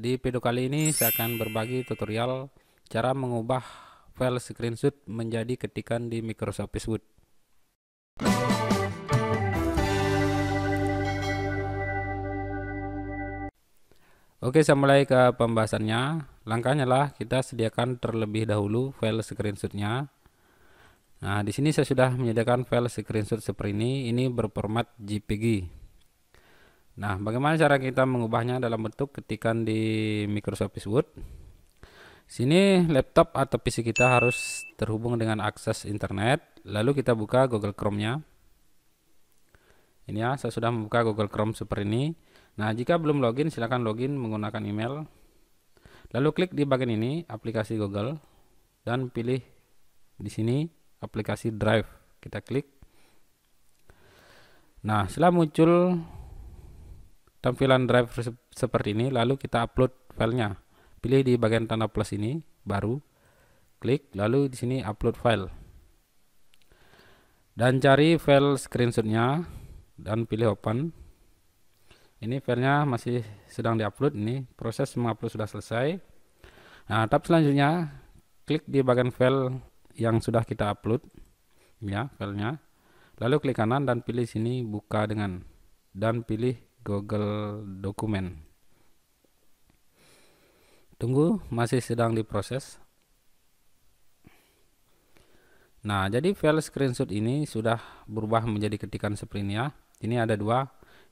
Di video kali ini saya akan berbagi tutorial cara mengubah file screenshot menjadi ketikan di Microsoft Word. Oke, saya mulai ke pembahasannya. Langkahnya lah kita sediakan terlebih dahulu file screenshotnya. Nah, di sini saya sudah menyediakan file screenshot seperti ini. Ini berformat JPG. Nah, bagaimana cara kita mengubahnya dalam bentuk ketikan di Microsoft Word? Sini laptop atau PC kita harus terhubung dengan akses internet. Lalu kita buka Google Chrome-nya. Ini ya, saya sudah membuka Google Chrome seperti ini. Nah, jika belum login, silakan login menggunakan email. Lalu klik di bagian ini, aplikasi Google, dan pilih di sini aplikasi Drive. Kita klik. Nah, setelah muncul tampilan drive seperti ini lalu kita upload filenya pilih di bagian tanda plus ini baru klik lalu di sini upload file dan cari file screenshotnya dan pilih open ini filenya masih sedang diupload ini proses mengupload sudah selesai nah tab selanjutnya klik di bagian file yang sudah kita upload ya filenya lalu klik kanan dan pilih sini buka dengan dan pilih Google Dokumen. Tunggu, masih sedang diproses. Nah, jadi file screenshot ini sudah berubah menjadi ketikan seperti ini ya. Ini ada dua.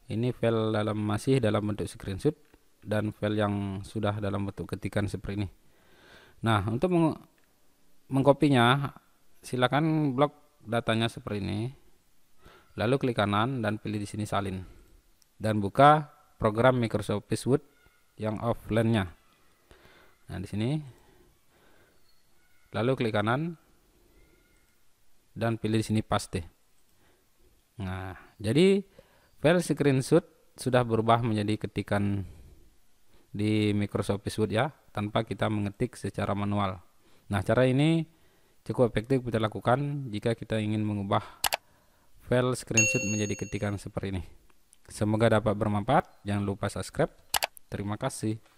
Ini file dalam masih dalam bentuk screenshot dan file yang sudah dalam bentuk ketikan seperti ini. Nah, untuk meng mengkopinya silakan blok datanya seperti ini. Lalu klik kanan dan pilih di sini salin dan buka program Microsoft Office Word yang offline-nya. Nah, di sini lalu klik kanan dan pilih di sini paste. Nah, jadi file screenshot sudah berubah menjadi ketikan di Microsoft Office Word ya, tanpa kita mengetik secara manual. Nah, cara ini cukup efektif kita lakukan jika kita ingin mengubah file screenshot menjadi ketikan seperti ini. Semoga dapat bermanfaat. Jangan lupa subscribe. Terima kasih.